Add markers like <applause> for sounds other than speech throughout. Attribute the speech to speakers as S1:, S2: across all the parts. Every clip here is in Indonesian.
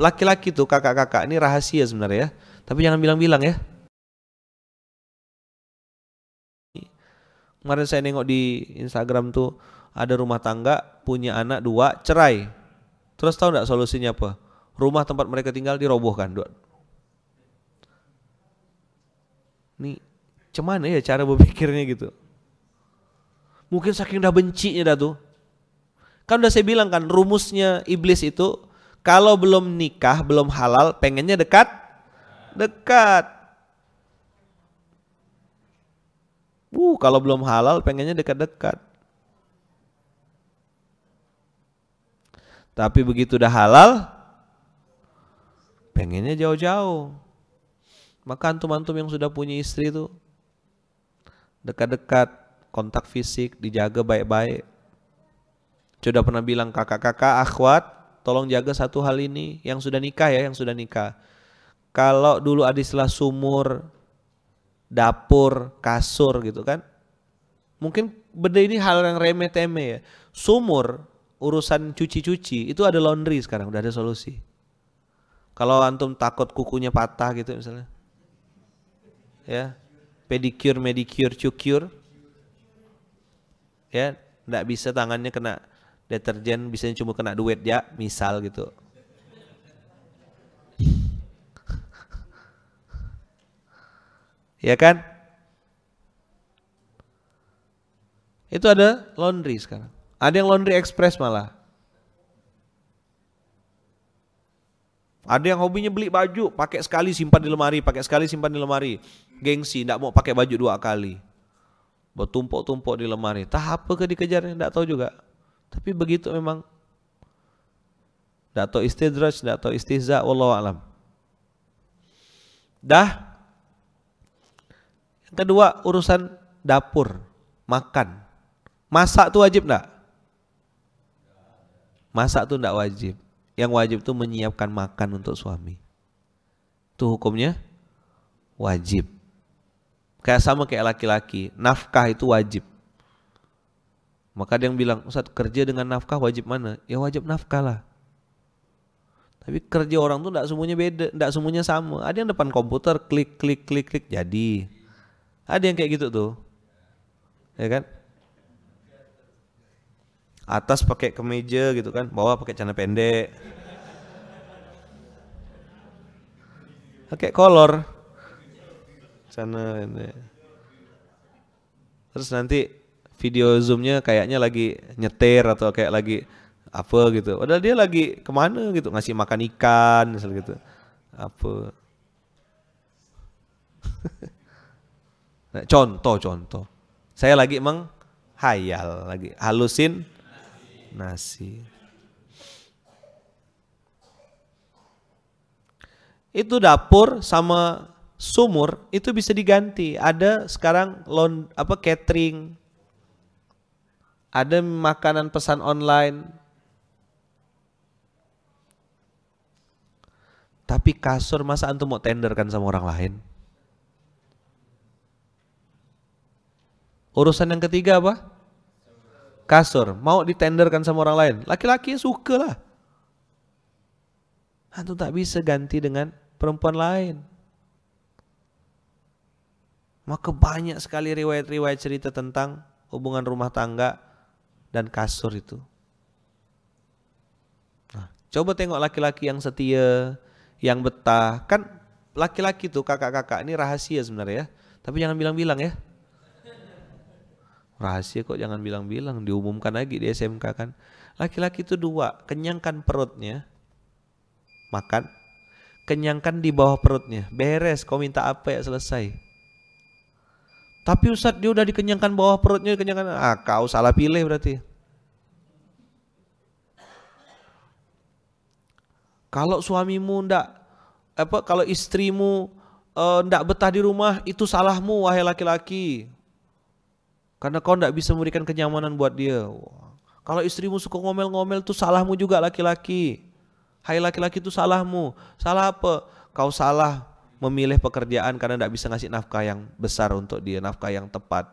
S1: Laki-laki tuh kakak-kakak ini rahasia sebenarnya ya. Tapi jangan bilang-bilang ya. Kemarin saya nengok di Instagram tuh ada rumah tangga punya anak dua cerai. Terus tahu nggak solusinya apa? Rumah tempat mereka tinggal dirobohkan. Nih, cuman ya cara berpikirnya gitu. Mungkin saking udah bencinya dah tuh. Kan udah saya bilang kan rumusnya iblis itu kalau belum nikah, belum halal, pengennya dekat? Dekat. Uh, kalau belum halal pengennya dekat-dekat. Tapi begitu udah halal, pengennya jauh-jauh. Maka antum-antum yang sudah punya istri itu dekat-dekat, kontak fisik dijaga baik-baik. Sudah pernah bilang kakak-kakak, akhwat, tolong jaga satu hal ini yang sudah nikah ya, yang sudah nikah. Kalau dulu ada istilah sumur, dapur, kasur gitu kan. Mungkin benda ini hal yang remeh-temeh ya. Sumur, urusan cuci-cuci itu ada laundry sekarang, udah ada solusi. Kalau antum takut kukunya patah gitu misalnya. Ya. Pedicure, medicure, cucure. Ya, tidak bisa tangannya kena deterjen bisa cuma kena duit ya misal gitu ya kan itu ada laundry sekarang ada yang laundry express malah ada yang hobinya beli baju pakai sekali simpan di lemari pakai sekali simpan di lemari gengsi tidak mau pakai baju dua kali bertumpuk-tumpuk di lemari tahap apa ke dikejarnya tidak tahu juga tapi begitu memang tidak tahu istidraj, tidak tahu istihza, wallahu alam. Dah. Yang kedua urusan dapur, makan. Masak tuh wajib enggak? Masak tuh enggak wajib. Yang wajib tuh menyiapkan makan untuk suami. Itu hukumnya wajib. Kayak sama kayak laki-laki, nafkah itu wajib. Maka ada yang bilang, Ustaz kerja dengan nafkah wajib mana? Ya wajib nafkah lah. Tapi kerja orang tuh tidak semuanya beda, tidak semuanya sama. Ada yang depan komputer klik klik klik klik jadi. Ada yang kayak gitu tuh, ya kan? Atas pakai kemeja gitu kan, bawah pakai celana pendek, pakai kolor, celana pendek. Terus nanti video zoomnya kayaknya lagi nyetir atau kayak lagi apa gitu. Padahal dia lagi kemana gitu ngasih makan ikan misalnya gitu. Apa? nah, <laughs> contoh contoh. Saya lagi hayal lagi halusin nasi. Itu dapur sama sumur itu bisa diganti. Ada sekarang lon apa catering ada makanan pesan online. Tapi kasur masa antum mau tenderkan sama orang lain? Urusan yang ketiga apa? Kasur. Mau ditenderkan sama orang lain. Laki-laki suka lah. Antum tak bisa ganti dengan perempuan lain. Maka banyak sekali riwayat-riwayat cerita tentang hubungan rumah tangga dan kasur itu. Nah, coba tengok laki-laki yang setia, yang betah. Kan laki-laki tuh kakak-kakak ini rahasia sebenarnya ya. Tapi jangan bilang-bilang ya. Rahasia kok jangan bilang-bilang, diumumkan lagi di SMK kan. Laki-laki itu dua, kenyangkan perutnya, makan, kenyangkan di bawah perutnya, beres, kau minta apa ya selesai. Tapi Ustadz dia udah dikenyangkan bawah perutnya, dikenyangkan. Ah, kau salah pilih berarti. Kalau suamimu ndak apa kalau istrimu uh, ndak betah di rumah itu salahmu wahai laki-laki. Karena kau ndak bisa memberikan kenyamanan buat dia. Kalau istrimu suka ngomel-ngomel itu salahmu juga laki-laki. Hai laki-laki itu salahmu. Salah apa? Kau salah memilih pekerjaan karena tidak bisa ngasih nafkah yang besar untuk dia, nafkah yang tepat.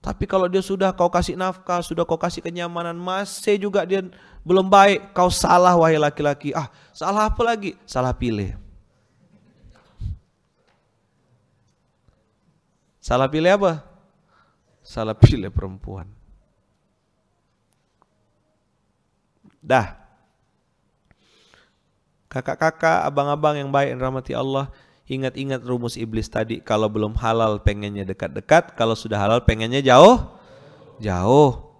S1: Tapi kalau dia sudah kau kasih nafkah, sudah kau kasih kenyamanan, masih juga dia belum baik, kau salah wahai laki-laki. Ah, salah apa lagi? Salah pilih. Salah pilih apa? Salah pilih perempuan. Dah. Kakak-kakak, abang-abang yang baik yang rahmati Allah, Ingat-ingat rumus iblis tadi, kalau belum halal pengennya dekat-dekat, kalau sudah halal pengennya jauh. Jauh.